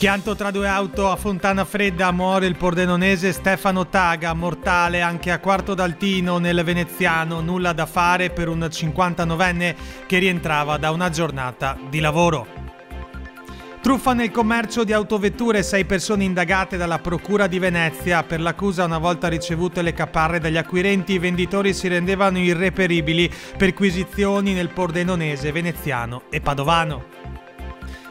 Schianto tra due auto a Fontana Fredda muore il pordenonese Stefano Taga, mortale anche a quarto d'altino nel veneziano, nulla da fare per un 59enne che rientrava da una giornata di lavoro. Truffa nel commercio di autovetture, sei persone indagate dalla Procura di Venezia per l'accusa una volta ricevute le caparre dagli acquirenti, i venditori si rendevano irreperibili, perquisizioni nel pordenonese, veneziano e padovano.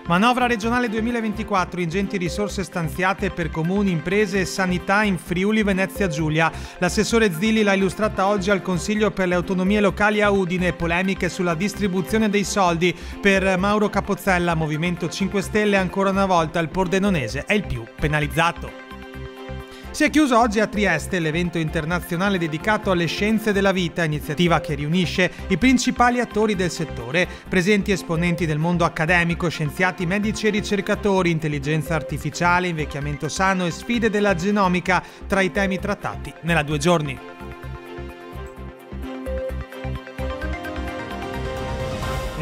Manovra regionale 2024, ingenti risorse stanziate per comuni, imprese e sanità in Friuli Venezia Giulia. L'assessore Zilli l'ha illustrata oggi al Consiglio per le autonomie locali a Udine, polemiche sulla distribuzione dei soldi per Mauro Capozzella, Movimento 5 Stelle, ancora una volta il Pordenonese è il più penalizzato. Si è chiuso oggi a Trieste l'evento internazionale dedicato alle scienze della vita, iniziativa che riunisce i principali attori del settore, presenti esponenti del mondo accademico, scienziati, medici e ricercatori, intelligenza artificiale, invecchiamento sano e sfide della genomica tra i temi trattati nella due giorni.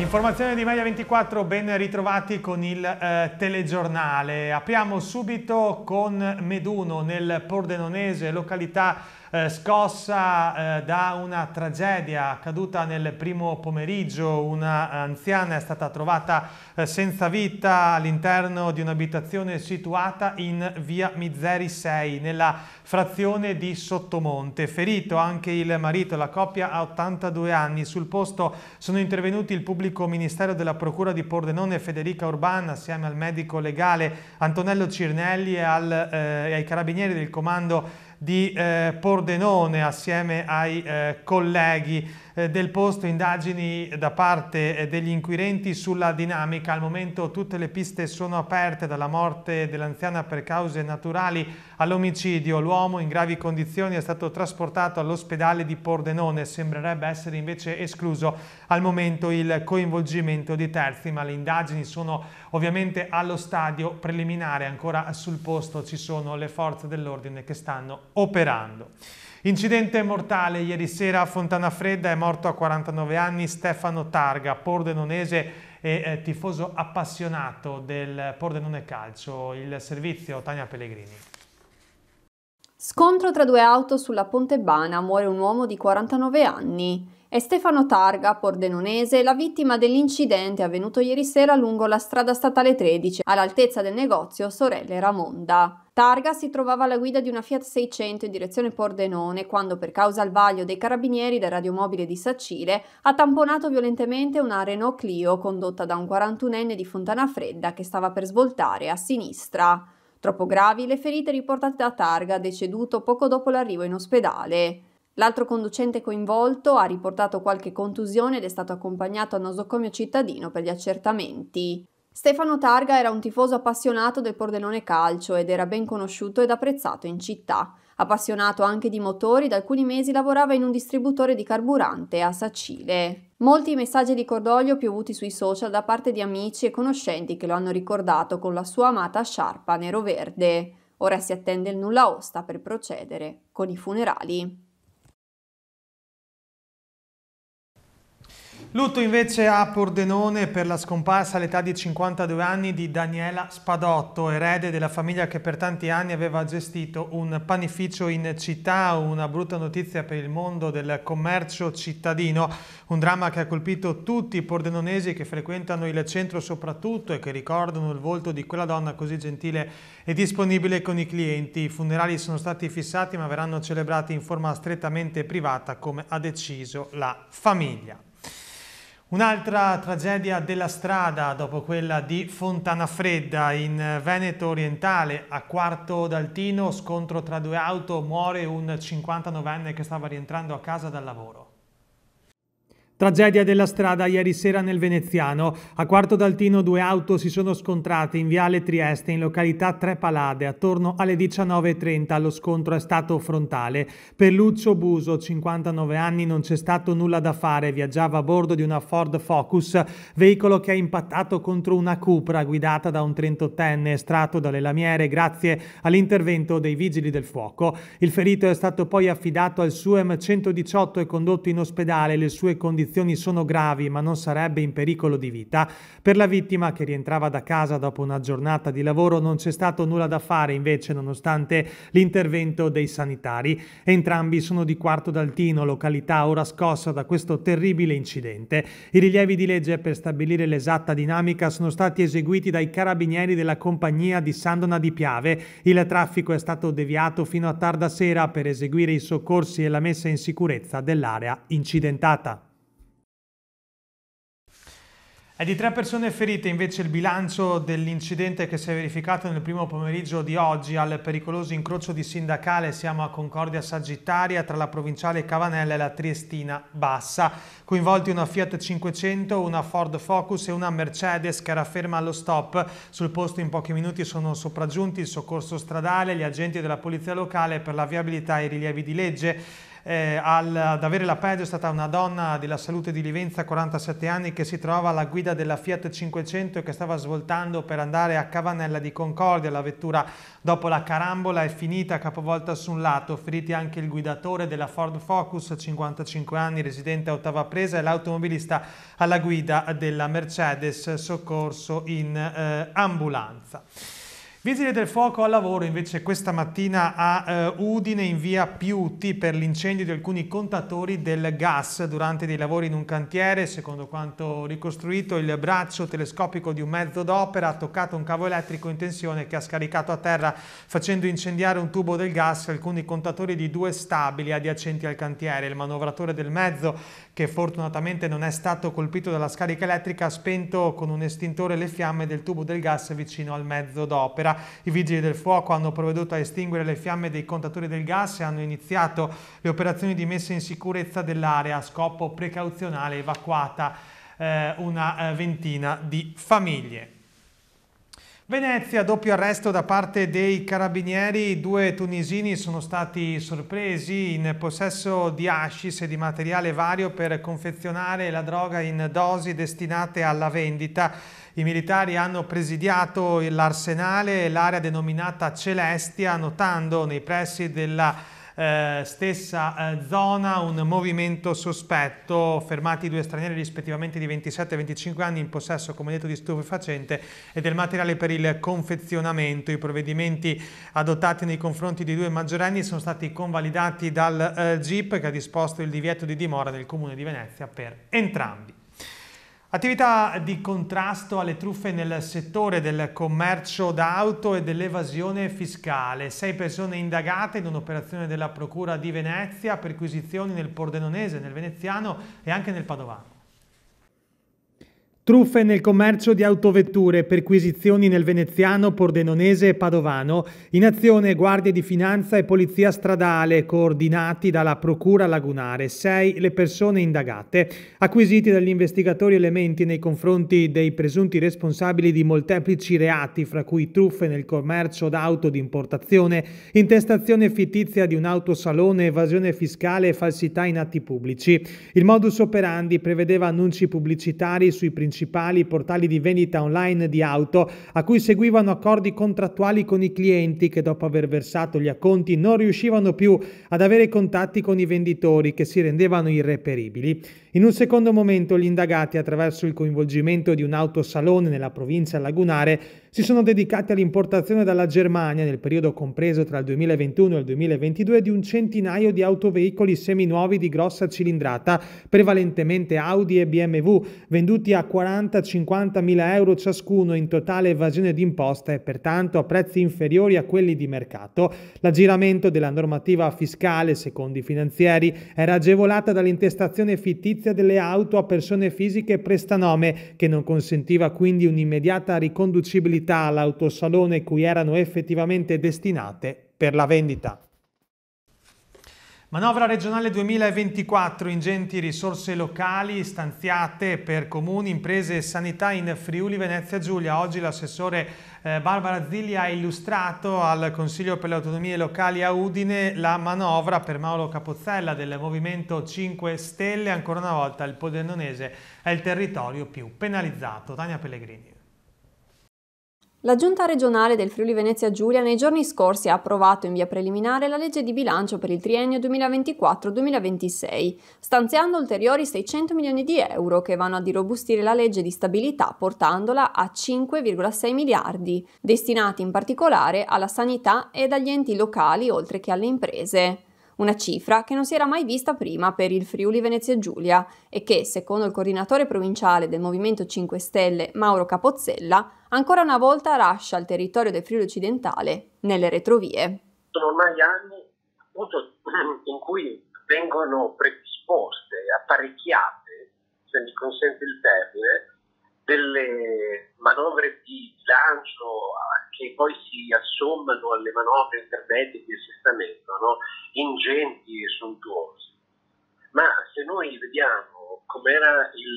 Informazione di Maglia 24, ben ritrovati con il eh, telegiornale. Apriamo subito con Meduno nel Pordenonese, località eh, scossa eh, da una tragedia accaduta nel primo pomeriggio. Un'anziana è stata trovata eh, senza vita all'interno di un'abitazione situata in via Mizeri 6, nella frazione di Sottomonte. Ferito anche il marito, la coppia ha 82 anni. Sul posto sono intervenuti il pubblico ministero della Procura di Pordenone Federica Urbana assieme al medico legale Antonello Cirnelli e al, ai carabinieri del comando di eh, Pordenone assieme ai eh, colleghi eh, del posto indagini da parte eh, degli inquirenti sulla dinamica. Al momento tutte le piste sono aperte dalla morte dell'anziana per cause naturali all'omicidio. L'uomo in gravi condizioni è stato trasportato all'ospedale di Pordenone. Sembrerebbe essere invece escluso al momento il coinvolgimento di terzi, ma le indagini sono ovviamente allo stadio preliminare. Ancora sul posto ci sono le forze dell'ordine che stanno operando. Incidente mortale ieri sera a Fontana Fredda è morto a 49 anni Stefano Targa, pordenonese e eh, tifoso appassionato del Pordenone Calcio. Il servizio Tania Pellegrini. Scontro tra due auto sulla Pontebana muore un uomo di 49 anni. È Stefano Targa, pordenonese, la vittima dell'incidente avvenuto ieri sera lungo la strada statale 13 all'altezza del negozio Sorelle Ramonda. Targa si trovava alla guida di una Fiat 600 in direzione Pordenone quando, per causa al vaglio dei carabinieri del radiomobile di Sacile, ha tamponato violentemente una Renault Clio condotta da un 41enne di Fontana Fredda che stava per svoltare a sinistra. Troppo gravi le ferite riportate da Targa, deceduto poco dopo l'arrivo in ospedale. L'altro conducente coinvolto ha riportato qualche contusione ed è stato accompagnato al nosocomio cittadino per gli accertamenti. Stefano Targa era un tifoso appassionato del Pordenone Calcio ed era ben conosciuto ed apprezzato in città. Appassionato anche di motori, da alcuni mesi lavorava in un distributore di carburante a Sacile. Molti messaggi di cordoglio piovuti sui social da parte di amici e conoscenti che lo hanno ricordato con la sua amata sciarpa nero-verde. Ora si attende il nulla osta per procedere con i funerali. Lutto invece a Pordenone per la scomparsa all'età di 52 anni di Daniela Spadotto, erede della famiglia che per tanti anni aveva gestito un panificio in città, una brutta notizia per il mondo del commercio cittadino, un dramma che ha colpito tutti i pordenonesi che frequentano il centro soprattutto e che ricordano il volto di quella donna così gentile e disponibile con i clienti. I funerali sono stati fissati ma verranno celebrati in forma strettamente privata come ha deciso la famiglia. Un'altra tragedia della strada dopo quella di Fontana Fredda in Veneto orientale a Quarto d'Altino, scontro tra due auto, muore un 59enne che stava rientrando a casa dal lavoro. Tragedia della strada ieri sera nel Veneziano. A Quarto d'Altino due auto si sono scontrate in Viale Trieste in località Tre Palade attorno alle 19.30. Lo scontro è stato frontale. Per Lucio Buso, 59 anni, non c'è stato nulla da fare. Viaggiava a bordo di una Ford Focus, veicolo che ha impattato contro una Cupra guidata da un 38enne estratto dalle lamiere grazie all'intervento dei Vigili del Fuoco. Il ferito è stato poi affidato al SUEM 118 e condotto in ospedale. Le sue condizioni condizioni sono gravi ma non sarebbe in pericolo di vita. Per la vittima che rientrava da casa dopo una giornata di lavoro non c'è stato nulla da fare invece nonostante l'intervento dei sanitari. Entrambi sono di Quarto d'Altino, località ora scossa da questo terribile incidente. I rilievi di legge per stabilire l'esatta dinamica sono stati eseguiti dai carabinieri della compagnia di Sandona di Piave. Il traffico è stato deviato fino a tarda sera per eseguire i soccorsi e la messa in sicurezza dell'area incidentata. È di tre persone ferite invece il bilancio dell'incidente che si è verificato nel primo pomeriggio di oggi al pericoloso incrocio di sindacale siamo a Concordia Sagittaria tra la provinciale Cavanella e la Triestina Bassa. Coinvolti una Fiat 500, una Ford Focus e una Mercedes che era ferma allo stop. Sul posto in pochi minuti sono sopraggiunti il soccorso stradale, gli agenti della polizia locale per la viabilità e i rilievi di legge eh, al, ad avere la peggio è stata una donna della salute di Livenza, 47 anni, che si trovava alla guida della Fiat 500 e che stava svoltando per andare a Cavanella di Concordia. La vettura dopo la carambola è finita capovolta su un lato. Feriti anche il guidatore della Ford Focus, 55 anni, residente a Ottava Presa, e l'automobilista alla guida della Mercedes, soccorso in eh, ambulanza. Vigili del fuoco al lavoro invece questa mattina a eh, Udine in via Piuti per l'incendio di alcuni contatori del gas durante dei lavori in un cantiere. Secondo quanto ricostruito il braccio telescopico di un mezzo d'opera ha toccato un cavo elettrico in tensione che ha scaricato a terra facendo incendiare un tubo del gas alcuni contatori di due stabili adiacenti al cantiere. Il manovratore del mezzo che fortunatamente non è stato colpito dalla scarica elettrica ha spento con un estintore le fiamme del tubo del gas vicino al mezzo d'opera i vigili del fuoco hanno provveduto a estinguere le fiamme dei contatori del gas e hanno iniziato le operazioni di messa in sicurezza dell'area a scopo precauzionale evacuata eh, una eh, ventina di famiglie. Venezia, doppio arresto da parte dei carabinieri, due tunisini sono stati sorpresi in possesso di hascis e di materiale vario per confezionare la droga in dosi destinate alla vendita i militari hanno presidiato l'arsenale e l'area denominata Celestia, notando nei pressi della eh, stessa eh, zona un movimento sospetto, fermati due stranieri rispettivamente di 27 e 25 anni in possesso, come detto, di stupefacente e del materiale per il confezionamento. I provvedimenti adottati nei confronti di due maggiorenni sono stati convalidati dal eh, GIP che ha disposto il divieto di dimora del Comune di Venezia per entrambi. Attività di contrasto alle truffe nel settore del commercio d'auto e dell'evasione fiscale. Sei persone indagate in un'operazione della Procura di Venezia, perquisizioni nel Pordenonese, nel Veneziano e anche nel Padovano. Truffe nel commercio di autovetture, perquisizioni nel veneziano, pordenonese e padovano, in azione guardie di finanza e polizia stradale coordinati dalla Procura lagunare, sei le persone indagate, acquisiti dagli investigatori elementi nei confronti dei presunti responsabili di molteplici reati, fra cui truffe nel commercio d'auto di importazione, intestazione fittizia di un autosalone, evasione fiscale e falsità in atti pubblici. Il modus operandi prevedeva annunci pubblicitari sui principi principali portali di vendita online di auto a cui seguivano accordi contrattuali con i clienti che dopo aver versato gli acconti non riuscivano più ad avere contatti con i venditori che si rendevano irreperibili. In un secondo momento gli indagati, attraverso il coinvolgimento di un autosalone nella provincia lagunare, si sono dedicati all'importazione dalla Germania, nel periodo compreso tra il 2021 e il 2022, di un centinaio di autoveicoli seminuovi di grossa cilindrata, prevalentemente Audi e BMW, venduti a 40-50 mila euro ciascuno in totale evasione d'imposta e pertanto a prezzi inferiori a quelli di mercato. L'aggiramento della normativa fiscale, secondo i finanzieri, era agevolata dall'intestazione fittizia confisca delle auto a persone fisiche prestanome, che non consentiva quindi un'immediata riconducibilità all'autosalone cui erano effettivamente destinate per la vendita. Manovra regionale 2024, ingenti risorse locali stanziate per comuni, imprese e sanità in Friuli Venezia Giulia. Oggi l'assessore eh, Barbara Zilli ha illustrato al Consiglio per le autonomie locali a Udine la manovra per Mauro Capozzella del Movimento 5 Stelle. Ancora una volta il Podennonese è il territorio più penalizzato. Tania Pellegrini. La Giunta regionale del Friuli Venezia Giulia nei giorni scorsi ha approvato in via preliminare la legge di bilancio per il triennio 2024-2026, stanziando ulteriori 600 milioni di euro che vanno a dirobustire la legge di stabilità portandola a 5,6 miliardi, destinati in particolare alla sanità ed agli enti locali oltre che alle imprese una cifra che non si era mai vista prima per il Friuli Venezia Giulia e che, secondo il coordinatore provinciale del Movimento 5 Stelle Mauro Capozzella, ancora una volta lascia il territorio del Friuli occidentale nelle retrovie. Sono ormai anni in cui vengono predisposte, apparecchiate, se mi consente il termine, delle manovre di bilancio che poi si assommano alle manovre intermedie di assestamento, no? ingenti e sontuose. Ma se noi vediamo com'era il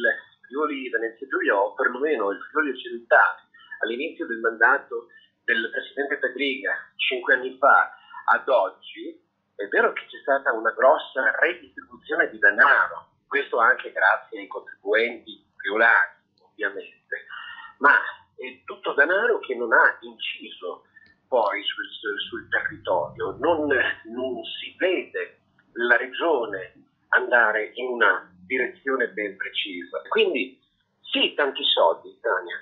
Friuli Venezia Giulia, o perlomeno il Friuli occidentale, all'inizio del mandato del presidente Pedriga, cinque anni fa, ad oggi, è vero che c'è stata una grossa redistribuzione di denaro, questo anche grazie ai contribuenti friulani ovviamente, ma è tutto denaro che non ha inciso poi sul, sul territorio, non, non si vede la regione andare in una direzione ben precisa. Quindi sì, tanti soldi, in Italia,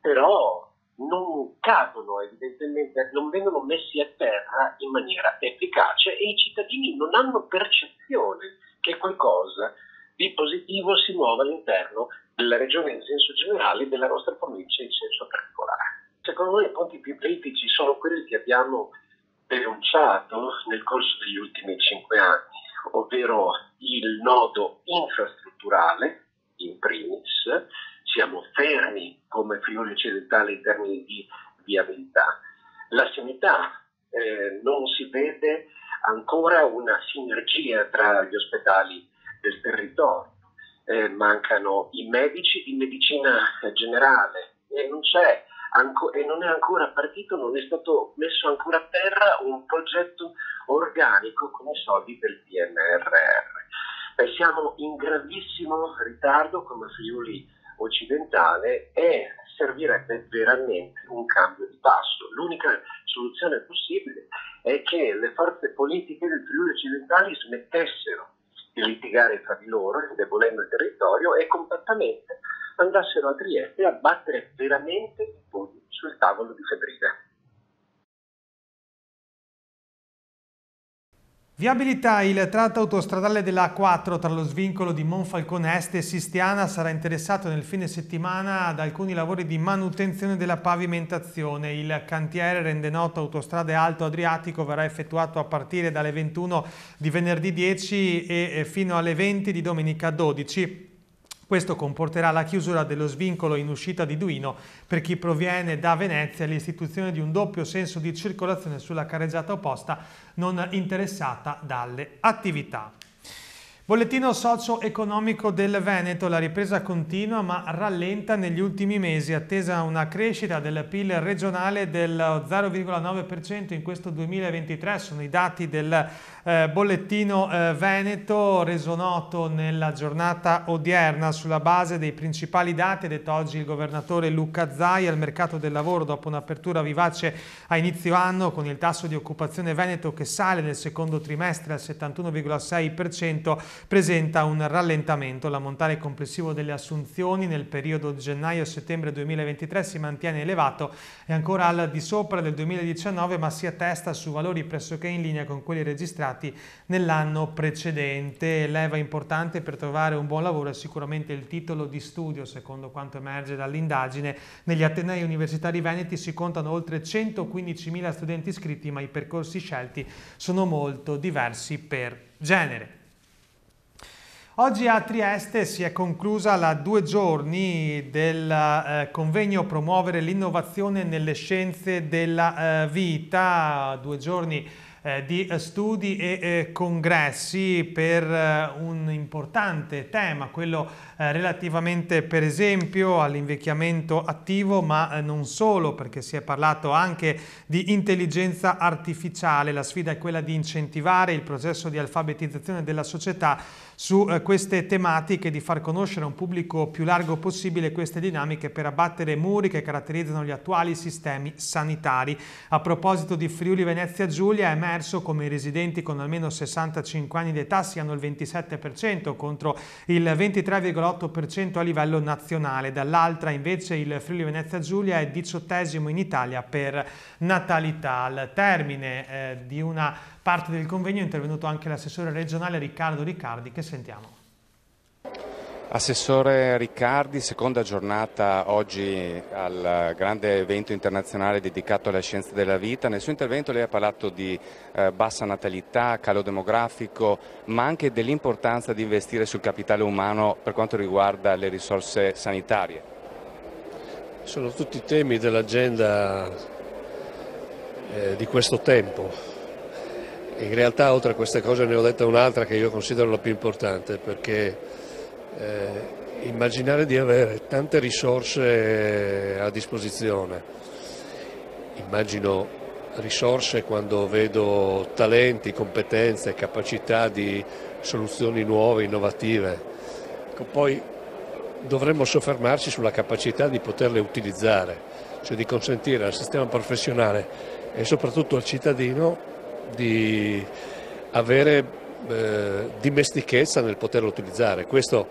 però non cadono evidentemente, non vengono messi a terra in maniera efficace e i cittadini non hanno percezione che qualcosa di positivo si muove all'interno della regione in senso generale della nostra provincia in senso particolare. Secondo me i punti più critici sono quelli che abbiamo denunciato nel corso degli ultimi cinque anni, ovvero il nodo infrastrutturale in primis, siamo fermi come Friuli Occidentale in termini di viabilità. La sanità eh, non si vede ancora una sinergia tra gli ospedali del territorio. Eh, mancano i medici di medicina generale e non, anco, e non è ancora partito, non è stato messo ancora a terra un progetto organico con i soldi del PNRR. Eh, siamo in gravissimo ritardo come Friuli occidentale e servirebbe veramente un cambio di passo. L'unica soluzione possibile è che le forze politiche del Friuli occidentale smettessero di litigare fra di loro, indebolendo il territorio, e compattamente andassero a Trieste a battere veramente i pugni sul tavolo di Federica. Viabilità, il tratto autostradale della A4 tra lo svincolo di Monfalcone Est e Sistiana sarà interessato nel fine settimana ad alcuni lavori di manutenzione della pavimentazione. Il cantiere rende noto Autostrade Alto Adriatico verrà effettuato a partire dalle 21 di venerdì 10 e fino alle 20 di domenica 12. Questo comporterà la chiusura dello svincolo in uscita di Duino per chi proviene da Venezia e l'istituzione di un doppio senso di circolazione sulla carreggiata opposta non interessata dalle attività. Bollettino socio-economico del Veneto, la ripresa continua ma rallenta negli ultimi mesi, attesa una crescita del PIL regionale del 0,9% in questo 2023, sono i dati del eh, bollettino eh, Veneto reso noto nella giornata odierna sulla base dei principali dati, ha detto oggi il governatore Luca Zai al mercato del lavoro dopo un'apertura vivace a inizio anno con il tasso di occupazione Veneto che sale nel secondo trimestre al 71,6%, presenta un rallentamento. L'ammontare complessivo delle assunzioni nel periodo gennaio-settembre 2023 si mantiene elevato e ancora al di sopra del 2019 ma si attesta su valori pressoché in linea con quelli registrati nell'anno precedente. Leva importante per trovare un buon lavoro è sicuramente il titolo di studio, secondo quanto emerge dall'indagine. Negli Atenei Universitari Veneti si contano oltre 115.000 studenti iscritti ma i percorsi scelti sono molto diversi per genere. Oggi a Trieste si è conclusa la due giorni del eh, convegno Promuovere l'innovazione nelle scienze della eh, vita, due giorni eh, di studi e eh, congressi per eh, un importante tema, quello relativamente per esempio all'invecchiamento attivo, ma non solo, perché si è parlato anche di intelligenza artificiale. La sfida è quella di incentivare il processo di alfabetizzazione della società su queste tematiche, di far conoscere a un pubblico più largo possibile queste dinamiche per abbattere muri che caratterizzano gli attuali sistemi sanitari. A proposito di Friuli Venezia Giulia, è emerso sommerso come i residenti con almeno 65 anni di età siano il 27% contro il 23,8% a livello nazionale. Dall'altra invece il Friuli Venezia Giulia è diciottesimo in Italia per natalità. Al termine eh, di una parte del convegno è intervenuto anche l'assessore regionale Riccardo Riccardi che sentiamo. Assessore Riccardi, seconda giornata oggi al grande evento internazionale dedicato alle scienze della vita. Nel suo intervento lei ha parlato di eh, bassa natalità, calo demografico, ma anche dell'importanza di investire sul capitale umano per quanto riguarda le risorse sanitarie. Sono tutti temi dell'agenda eh, di questo tempo. In realtà oltre a queste cose ne ho detta un'altra che io considero la più importante perché eh, immaginare di avere tante risorse eh, a disposizione, immagino risorse quando vedo talenti, competenze, capacità di soluzioni nuove, innovative, ecco, poi dovremmo soffermarci sulla capacità di poterle utilizzare, cioè di consentire al sistema professionale e soprattutto al cittadino di avere eh, dimestichezza nel poterlo utilizzare. Questo,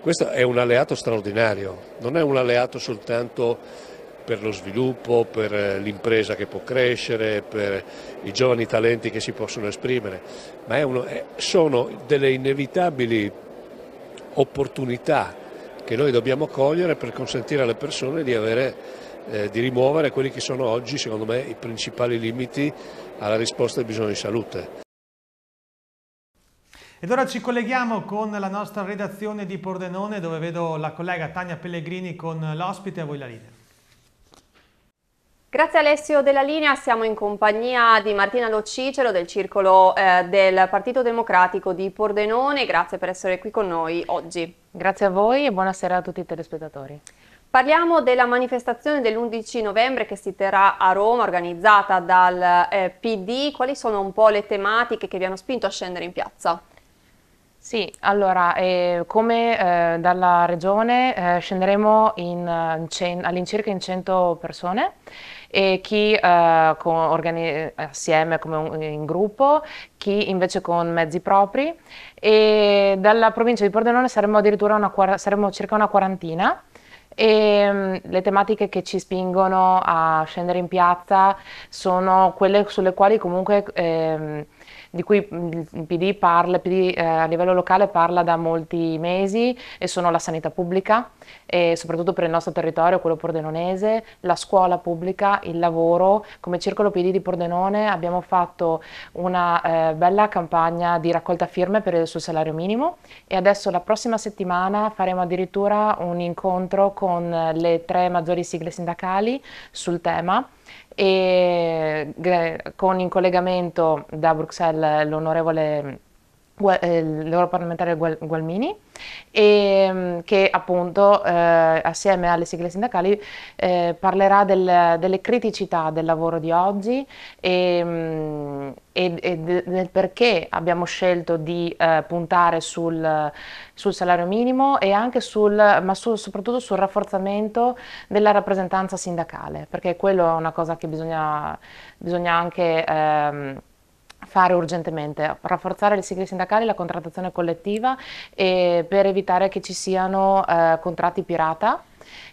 questo è un alleato straordinario, non è un alleato soltanto per lo sviluppo, per eh, l'impresa che può crescere, per i giovani talenti che si possono esprimere, ma uno, sono delle inevitabili opportunità che noi dobbiamo cogliere per consentire alle persone di, avere, eh, di rimuovere quelli che sono oggi, secondo me, i principali limiti alla risposta ai bisogni di salute. Ed ora ci colleghiamo con la nostra redazione di Pordenone dove vedo la collega Tania Pellegrini con l'ospite, a voi la linea. Grazie Alessio della linea, siamo in compagnia di Martina Lo Cicero del circolo eh, del Partito Democratico di Pordenone, grazie per essere qui con noi oggi. Grazie a voi e buonasera a tutti i telespettatori. Parliamo della manifestazione dell'11 novembre che si terrà a Roma, organizzata dal eh, PD. Quali sono un po' le tematiche che vi hanno spinto a scendere in piazza? Sì, allora, eh, come eh, dalla regione eh, scenderemo eh, all'incirca in 100 persone e chi eh, assieme come un, in gruppo, chi invece con mezzi propri e dalla provincia di Pordenone saremmo addirittura una, saremo circa una quarantina e mm, le tematiche che ci spingono a scendere in piazza sono quelle sulle quali comunque ehm, di cui mm, il PD, parla, PD eh, a livello locale parla da molti mesi e sono la sanità pubblica, soprattutto per il nostro territorio, quello pordenonese, la scuola pubblica, il lavoro. Come Circolo PD di Pordenone abbiamo fatto una eh, bella campagna di raccolta firme per il suo salario minimo e adesso la prossima settimana faremo addirittura un incontro con le tre maggiori sigle sindacali sul tema e con in collegamento da Bruxelles l'onorevole eh, l'europarlamentare Gualmini, e, ehm, che appunto eh, assieme alle sigle sindacali eh, parlerà del, delle criticità del lavoro di oggi e, ehm, e, e del perché abbiamo scelto di eh, puntare sul, sul, salario minimo e anche sul, ma su, soprattutto sul rafforzamento della rappresentanza sindacale, perché quello è una cosa che bisogna, bisogna anche... Ehm, fare urgentemente, rafforzare le sigle sindacali, la contrattazione collettiva per evitare che ci siano eh, contratti pirata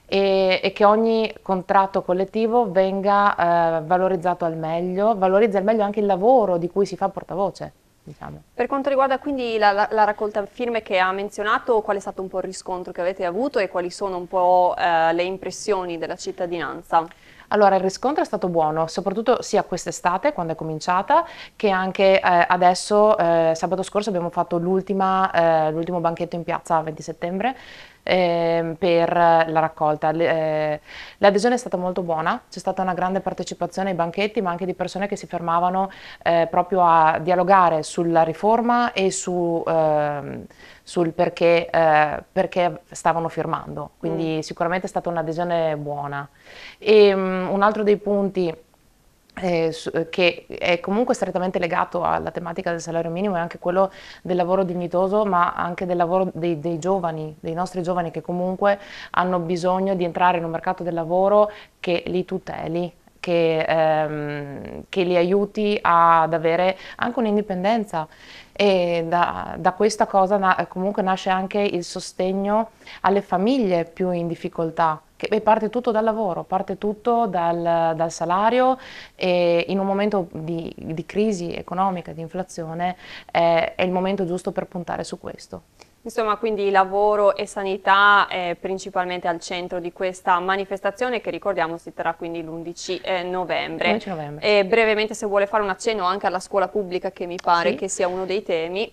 e, e, che ogni contratto collettivo venga eh, valorizzato al meglio, valorizza al meglio anche il lavoro di cui si fa portavoce. Diciamo. Per quanto riguarda quindi la, la, la, raccolta firme che ha menzionato, qual è stato un po' il riscontro che avete avuto e quali sono un po' eh, le impressioni della cittadinanza? Allora il riscontro è stato buono, soprattutto sia quest'estate quando è cominciata che anche eh, adesso, eh, sabato scorso abbiamo fatto eh, l'ultimo banchetto in piazza a 20 settembre eh, per la raccolta. Eh, l'adesione è stata molto buona, c'è stata una grande partecipazione ai banchetti ma anche di persone che si fermavano eh, proprio a dialogare sulla riforma e su ehm, sul perché, eh, perché, stavano firmando, quindi mm. sicuramente è stata un'adesione buona. E, um, un altro dei punti eh, eh, che è comunque strettamente legato alla tematica del salario minimo e anche quello del lavoro dignitoso, ma anche del lavoro dei, dei, giovani, dei nostri giovani che comunque hanno bisogno di entrare in un mercato del lavoro che li tuteli che, ehm, che li aiuti ad avere anche un'indipendenza e da, da, questa cosa na comunque nasce anche il sostegno alle famiglie più in difficoltà. Che parte tutto dal lavoro, parte tutto dal, dal salario e in un momento di, di crisi economica, di inflazione, eh, è il momento giusto per puntare su questo. Insomma, quindi lavoro e sanità è principalmente al centro di questa manifestazione che ricordiamo si terrà quindi l'11 eh, novembre. novembre. E brevemente se vuole fare un accenno anche alla scuola pubblica che mi pare sì. che sia uno dei temi.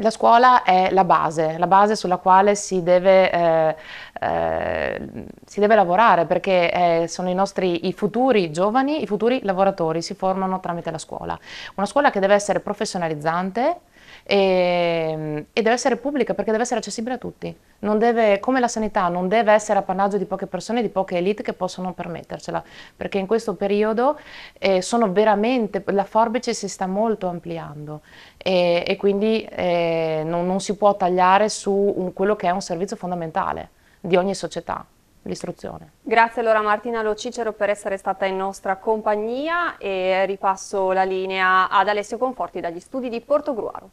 La scuola è la base, la base sulla quale si deve, eh, eh, si deve lavorare perché eh, sono i nostri i futuri giovani, i futuri lavoratori, si formano tramite la scuola. Una scuola che deve essere professionalizzante, e, ehm, e, deve essere pubblica perché deve essere accessibile a tutti. Deve, come la sanità non deve essere appannaggio di poche persone, di poche elite che possono permettercela, perché in questo periodo eh, la forbice si sta molto ampliando e, e quindi eh, non, non, si può tagliare su un, quello che è un servizio fondamentale di ogni società l'istruzione. Grazie allora Martina Lo Cicero per essere stata in nostra compagnia e ripasso la linea ad Alessio Conforti dagli studi di Porto Gruaro.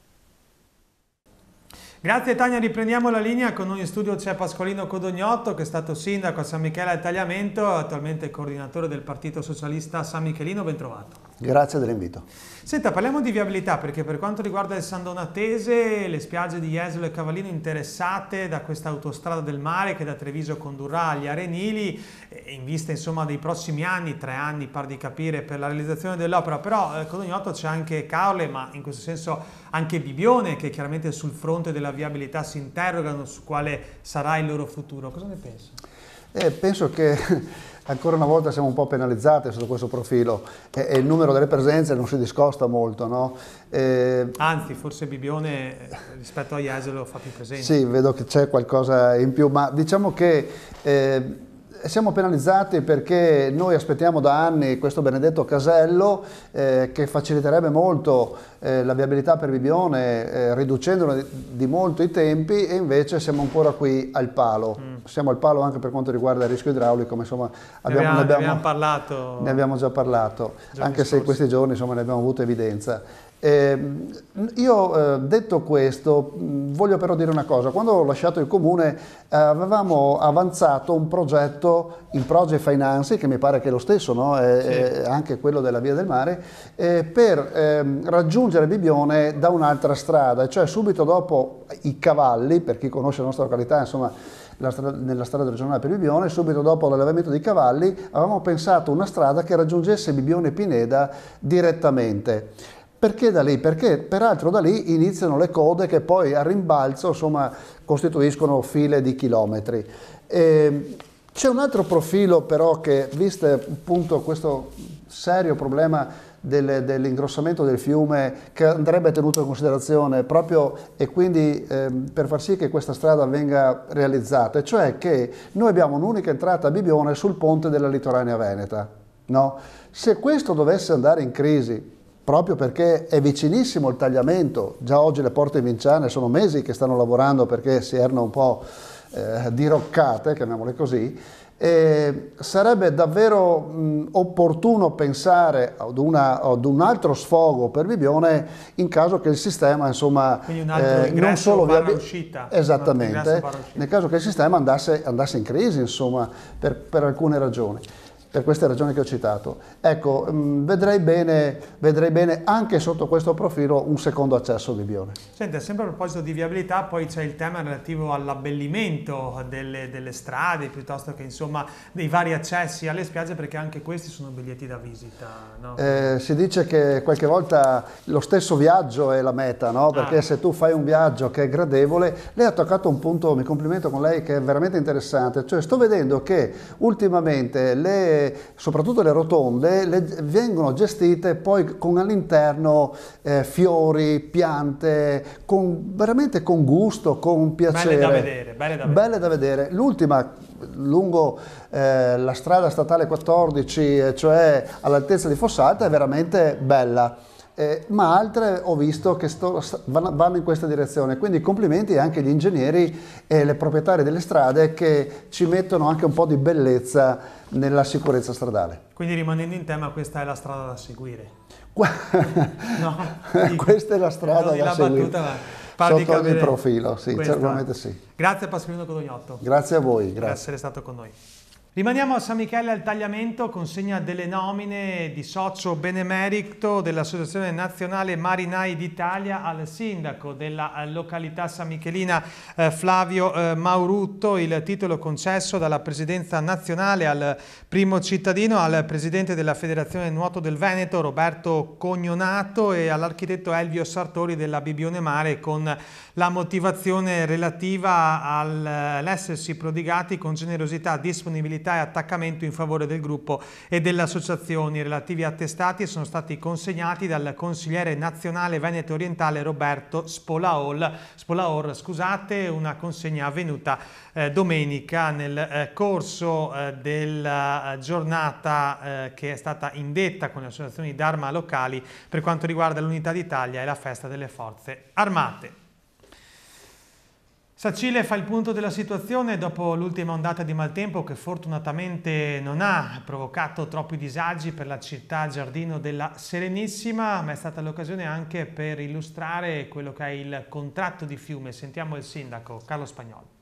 Grazie Tania, riprendiamo la linea, con noi in studio c'è Pasqualino Codognotto che è stato sindaco a San Michele a Tagliamento, attualmente coordinatore del Partito Socialista San Michelino, Bentrovato. Grazie dell'invito. Senta, parliamo di viabilità perché per quanto riguarda il San Donatese, le spiagge di Jesolo e Cavallino interessate da questa autostrada del mare che da Treviso condurrà agli Arenili, eh, in vista insomma dei prossimi anni, tre anni par di capire per la realizzazione dell'opera, però eh, con ogni otto c'è anche Caole, ma in questo senso anche Bibione che chiaramente sul fronte della viabilità si interrogano su quale sarà il loro futuro. Cosa ne pensa? Eh, penso che ancora una volta siamo un po' penalizzati sotto questo profilo e, e il numero delle presenze non si discosta molto. No? E... Anzi, forse Bibione eh, rispetto a Ieselo fa più presenza. Sì, vedo che c'è qualcosa in più, ma diciamo che... Eh, siamo penalizzati perché noi aspettiamo da anni questo benedetto casello eh, che faciliterebbe molto eh, la viabilità per Bibione, eh, riducendone di molto i tempi e invece siamo ancora qui al palo. Mm. Siamo al palo anche per quanto riguarda il rischio idraulico, ma insomma abbiamo, ne, abbiamo, ne, abbiamo, ne, abbiamo, parlato. Ne abbiamo già parlato, anche scorsi. se in questi giorni insomma, ne abbiamo avuto evidenza. Eh, io eh, detto questo voglio però dire una cosa, quando ho lasciato il comune eh, avevamo avanzato un progetto, il Project Finance, che mi pare che è lo stesso, no? è, sì. anche quello della Via del Mare, eh, per ehm, raggiungere Bibione da un'altra strada, cioè subito dopo i cavalli, per chi conosce la nostra località, insomma, Strada, nella strada regionale per Bibione, subito dopo l'allevamento dei cavalli avevamo pensato una strada che raggiungesse Bibione Pineda direttamente. Perché da lì? Perché peraltro da lì iniziano le code che poi a rimbalzo insomma, costituiscono file di chilometri. Ehm, c'è un altro profilo però che, visto appunto questo serio problema del, dell'ingrossamento del fiume che andrebbe tenuto in considerazione proprio e quindi eh, per far sì che questa strada venga realizzata, cioè che noi abbiamo un'unica entrata a Bibione sul ponte della litoranea veneta. No? Se questo dovesse andare in crisi, proprio perché è vicinissimo il tagliamento. Già oggi le porte vinciane sono mesi che stanno lavorando perché si erano un po' eh, diroccate, chiamiamole così, e sarebbe davvero mh, opportuno pensare ad, una, ad, un altro sfogo per Bibione in caso che il sistema, insomma, eh, non solo via uscita. Esattamente, nel caso che il sistema andasse, andasse in crisi, insomma, per, per alcune ragioni per queste ragioni che ho citato. Ecco, mm, vedrei bene, vedrei bene anche sotto questo profilo un secondo accesso di Bione. Senta, sempre a proposito di viabilità, poi c'è il tema relativo all'abbellimento delle, delle, strade, piuttosto che insomma dei vari accessi alle spiagge, perché anche questi sono biglietti da visita. No? Eh, si dice che qualche volta lo stesso viaggio è la meta, no? perché ah. se tu fai un viaggio che è gradevole, lei ha toccato un punto, mi complimento con lei, che è veramente interessante, cioè sto vedendo che ultimamente le soprattutto le rotonde, le, vengono gestite poi con all'interno eh, fiori, piante, con, veramente con gusto, con piacere. Belle da vedere. vedere. L'ultima lungo eh, la strada statale 14, eh, cioè all'altezza di Fossata, è veramente bella eh, ma altre ho visto che sto, vanno in questa direzione. Quindi complimenti anche agli ingegneri e alle proprietarie delle strade che ci mettono anche un po' di bellezza nella sicurezza stradale. Quindi rimanendo in tema, questa è la strada da seguire. no, questa è la strada da la seguire. Battuta, Sotto ogni profilo, sì, questa. certamente sì. Grazie Pasquino Codognotto. Grazie a voi. Grazie. Per essere stato con noi. Rimaniamo a San Michele al Tagliamento, consegna delle nomine di socio benemerito dell'Associazione Nazionale Marinai d'Italia al sindaco della eh, località San Michelina eh, Flavio eh, Maurutto, il titolo concesso dalla presidenza nazionale al primo cittadino, al presidente della Federazione Nuoto del Veneto Roberto Cognonato e all'architetto Elvio Sartori della Bibione Mare con la motivazione relativa all'essersi eh, prodigati con generosità, disponibilità ostilità e attaccamento in favore del gruppo e delle associazioni. I relativi attestati sono stati consegnati dal consigliere nazionale Veneto Orientale Roberto Spolaol, Spolaor, scusate, una consegna avvenuta eh, domenica nel eh, corso eh, della giornata eh, che è stata indetta con le associazioni d'arma locali per quanto riguarda l'Unità d'Italia e la Festa delle Forze Armate. Sacile fa il punto della situazione dopo l'ultima ondata di maltempo che fortunatamente non ha provocato troppi disagi per la città giardino della Serenissima, ma è stata l'occasione anche per illustrare quello che è il contratto di fiume. Sentiamo il sindaco Carlo Spagnolo.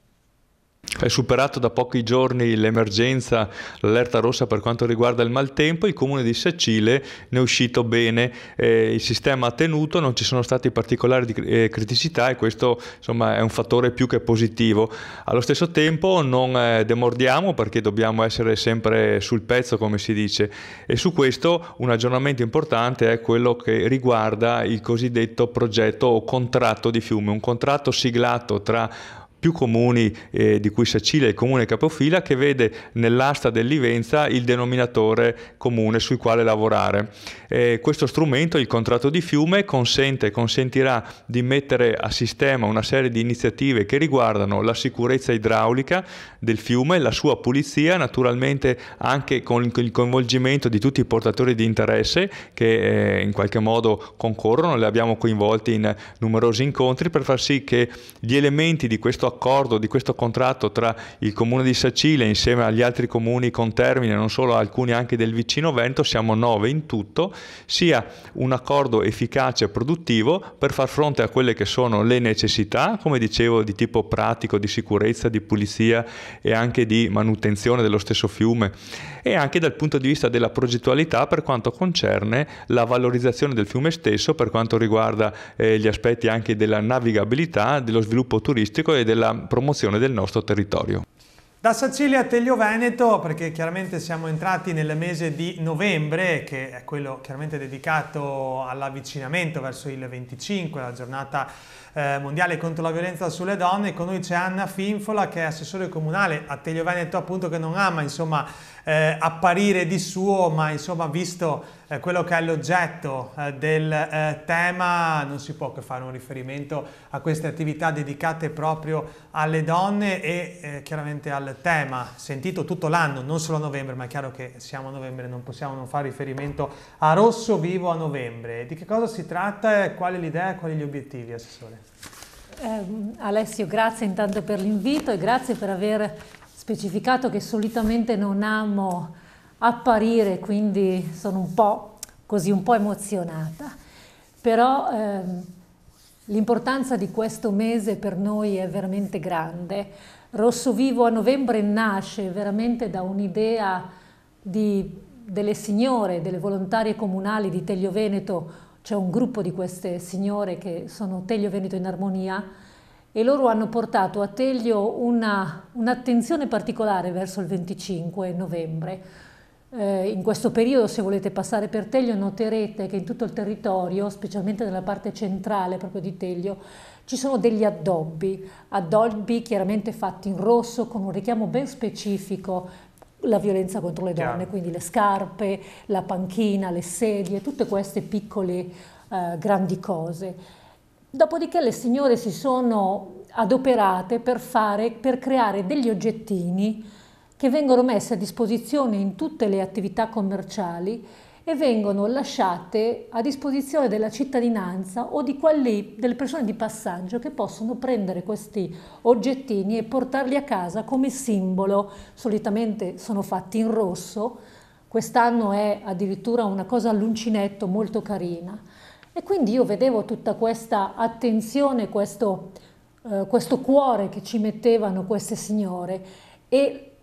È superato da pochi giorni l'emergenza, l'allerta rossa per quanto riguarda il maltempo, il comune di Sacile ne è uscito bene, eh, il sistema ha tenuto, non ci sono stati particolari di, eh, criticità e questo insomma, è un fattore più che positivo. Allo stesso tempo non eh, demordiamo perché dobbiamo essere sempre sul pezzo come si dice e su questo un aggiornamento importante è quello che riguarda il cosiddetto progetto o contratto di fiume, un contratto siglato tra più comuni eh, di cui Sacile è il comune capofila che vede nell'asta dell'Ivenza il denominatore comune sul quale lavorare. Eh, questo strumento, il contratto di fiume, consente e consentirà di mettere a sistema una serie di iniziative che riguardano la sicurezza idraulica del fiume, la sua pulizia, naturalmente anche con il coinvolgimento di tutti i portatori di interesse che eh, in qualche modo concorrono, li abbiamo coinvolti in numerosi incontri per far sì che gli elementi di questo accordo, di questo contratto tra il comune di Sacile insieme agli altri comuni con termine, non solo alcuni anche del vicino Vento, siamo nove in tutto, sia un accordo efficace e produttivo per far fronte a quelle che sono le necessità, come dicevo, di tipo pratico, di sicurezza, di pulizia e anche di manutenzione dello stesso fiume e anche dal punto di vista della progettualità per quanto concerne la valorizzazione del fiume stesso, per quanto riguarda eh, gli aspetti anche della navigabilità, dello sviluppo turistico e della nella promozione del nostro territorio. Da Sicilia a Teglio Veneto, perché chiaramente siamo entrati nel mese di novembre, che è quello chiaramente dedicato all'avvicinamento verso il 25, la giornata eh, mondiale contro la violenza sulle donne, con noi c'è Anna Finfola che è assessore comunale a Teglio Veneto appunto che non ama insomma eh, apparire di suo, ma insomma visto eh, quello che è l'oggetto eh, del eh, tema non si può che fare un riferimento a queste attività dedicate proprio alle donne e eh, chiaramente al tema sentito tutto l'anno, non solo a novembre, ma è chiaro che siamo a novembre, non possiamo non fare riferimento a Rosso Vivo a novembre. Di che cosa si tratta, e qual è l'idea e quali gli obiettivi, Assessore? Eh, Alessio, grazie intanto per l'invito e grazie per aver specificato che solitamente non amo apparire, quindi sono un po' così, un po' emozionata. Però ehm, l'importanza di questo mese per noi è veramente grande. Rosso Vivo a novembre nasce veramente da un'idea delle signore, delle volontarie comunali di Teglio Veneto, c'è un gruppo di queste signore che sono Teglio Veneto in Armonia, e loro hanno portato a Teglio un'attenzione un particolare verso il 25 novembre. Eh, in questo periodo, se volete passare per Teglio, noterete che in tutto il territorio, specialmente nella parte centrale proprio di Teglio, ci sono degli addobbi, addobbi chiaramente fatti in rosso con un richiamo ben specifico la violenza contro le donne, Chiaro. quindi le scarpe, la panchina, le sedie, tutte queste piccole eh, grandi cose. Dopodiché le signore si sono adoperate per, fare, per creare degli oggettini che vengono messi a disposizione in tutte le attività commerciali e vengono lasciate a disposizione della cittadinanza o di quelli, delle persone di passaggio che possono prendere questi oggettini e portarli a casa come simbolo. Solitamente sono fatti in rosso, quest'anno è addirittura una cosa all'uncinetto molto carina. E quindi io vedevo tutta questa attenzione, questo, eh, questo cuore che ci mettevano queste signore e,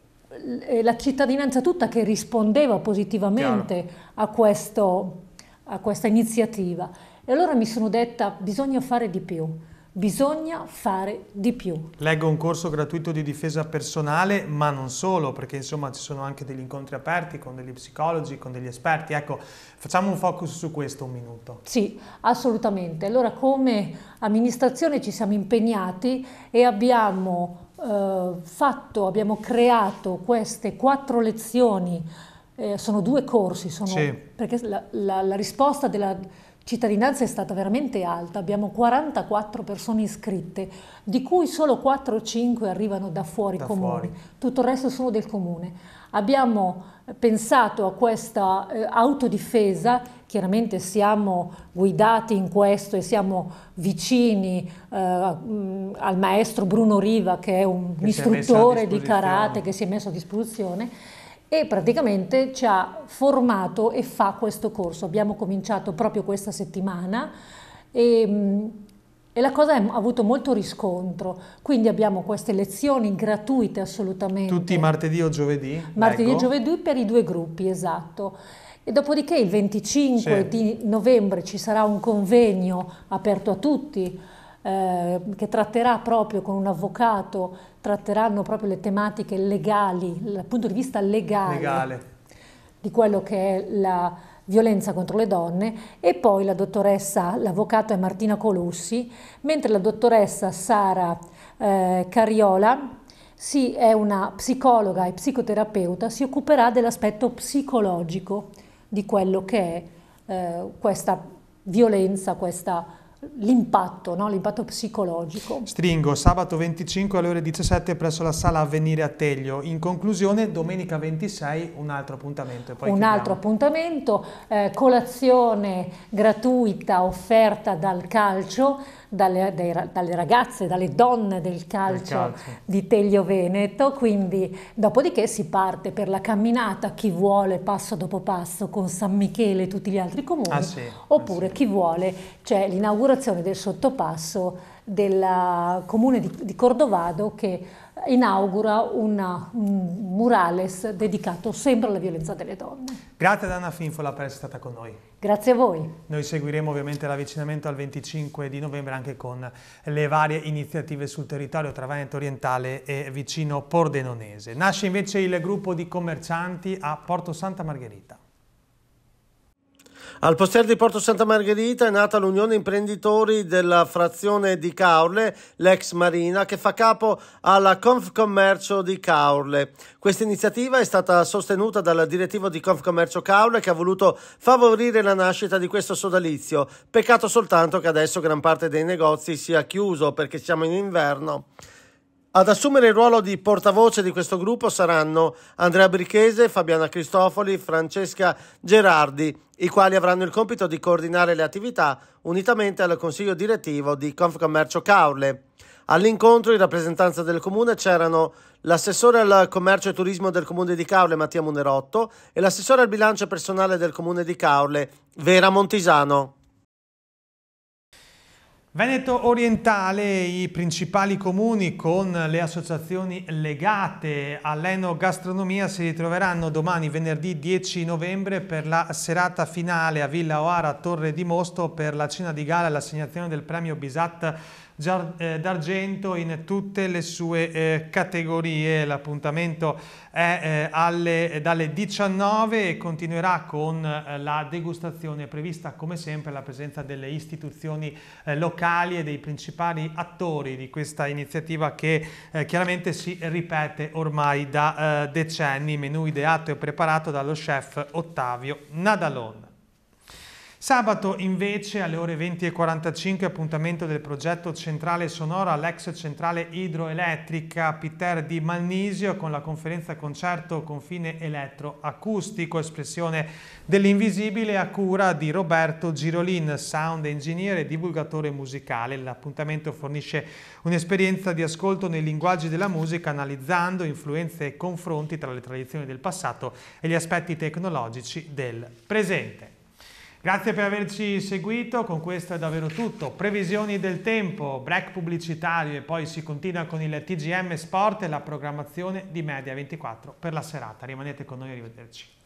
e la cittadinanza tutta che rispondeva positivamente a, questo, a questa iniziativa. E allora mi sono detta bisogna fare di più. Bisogna fare di più. Leggo un corso gratuito di difesa personale, ma non solo, perché insomma ci sono anche degli incontri aperti con degli psicologi, con degli esperti. Ecco, facciamo un focus su questo un minuto. Sì, assolutamente. Allora come amministrazione ci siamo impegnati e abbiamo eh, fatto, abbiamo creato queste quattro lezioni, eh, sono due corsi, sono, sì. perché la, la, la risposta della cittadinanza è stata veramente alta, abbiamo 44 persone iscritte, di cui solo 4 o 5 arrivano da fuori da comune, fuori. tutto il resto sono del comune. Abbiamo eh, pensato a questa eh, autodifesa, chiaramente siamo guidati in questo e siamo vicini eh, mm, al maestro Bruno Riva che è un che istruttore di karate che si è messo a disposizione e praticamente ci ha formato e fa questo corso. Abbiamo cominciato proprio questa settimana e, mm, e la cosa ha avuto molto riscontro, quindi abbiamo queste lezioni gratuite assolutamente. Tutti martedì o giovedì? Martedì ecco. e giovedì per i due gruppi, esatto. E dopodiché il 25 sì. di novembre ci sarà un convegno aperto a tutti eh, che tratterà proprio con un avvocato, tratteranno proprio le tematiche legali, dal punto di vista legale, legale. di quello che è la violenza contro le donne e poi la dottoressa, l'avvocato è Martina Colussi, mentre la dottoressa Sara eh, Cariola sì, è una psicologa e psicoterapeuta, si occuperà dell'aspetto psicologico di quello che è eh, questa violenza, questa violenza l'impatto, no? l'impatto psicologico. Stringo, sabato 25 alle ore 17 presso la sala Avvenire a Teglio. In conclusione, domenica 26 un altro appuntamento. un chiediamo. altro appuntamento, eh, colazione gratuita offerta dal calcio dalle, dai, dalle ragazze, dalle donne del calcio, calcio, di Teglio Veneto, quindi dopodiché si parte per la camminata, chi vuole passo dopo passo con San Michele e tutti gli altri comuni, ah, sì, ah, oppure ah, sì. chi vuole c'è cioè l'inaugurazione del sottopasso del comune di, di Cordovado che inaugura una, un murales dedicato sempre alla violenza delle donne. Grazie ad Anna Finfola per essere stata con noi. Grazie a voi. Noi seguiremo ovviamente l'avvicinamento al 25 di novembre anche con le varie iniziative sul territorio tra Veneto Orientale e vicino Pordenonese. Nasce invece il gruppo di commercianti a Porto Santa Margherita. Al poster di Porto Santa Margherita è nata l'Unione Imprenditori della frazione di Caorle, l'ex Marina, che fa capo alla Confcommercio di Caorle. Questa iniziativa è stata sostenuta dal direttivo di Confcommercio Caorle che ha voluto favorire la nascita di questo sodalizio. Peccato soltanto che adesso gran parte dei negozi sia chiuso perché siamo in inverno. Ad assumere il ruolo di portavoce di questo gruppo saranno Andrea Brichese, Fabiana Cristofoli, Francesca Gerardi, i quali avranno il compito di coordinare le attività unitamente al consiglio direttivo di Confcommercio Caorle. All'incontro in rappresentanza del comune c'erano l'assessore al commercio e turismo del comune di Caorle Mattia Munerotto e l'assessore al bilancio personale del comune di Caorle Vera Montisano. Veneto orientale, i principali comuni con le associazioni legate all'enogastronomia si ritroveranno domani venerdì 10 novembre per la serata finale a Villa Oara Torre di Mosto per la cena di gala e l'assegnazione del premio Bisat eh, d'argento in tutte le sue eh, categorie. L'appuntamento è eh, alle, dalle 19 e continuerà con la degustazione prevista come sempre la presenza delle istituzioni locali e dei principali attori di questa iniziativa che chiaramente si ripete ormai da decenni, menù ideato e preparato dallo chef Ottavio Nadalon. Sabato invece alle ore 20.45 appuntamento del progetto Centrale Sonora all'ex centrale idroelettrica Piter di Malnisio con la conferenza concerto Confine Elettroacustico, espressione dell'invisibile a cura di Roberto Girolin, sound engineer e divulgatore musicale. L'appuntamento fornisce un'esperienza di ascolto nei linguaggi della musica analizzando influenze e confronti tra le tradizioni del passato e gli aspetti tecnologici del presente. Grazie per averci seguito, con questo è davvero tutto. Previsioni del tempo, break pubblicitario e poi si continua con il TGM Sport e la programmazione di Media 24 per la serata. Rimanete con noi, arrivederci.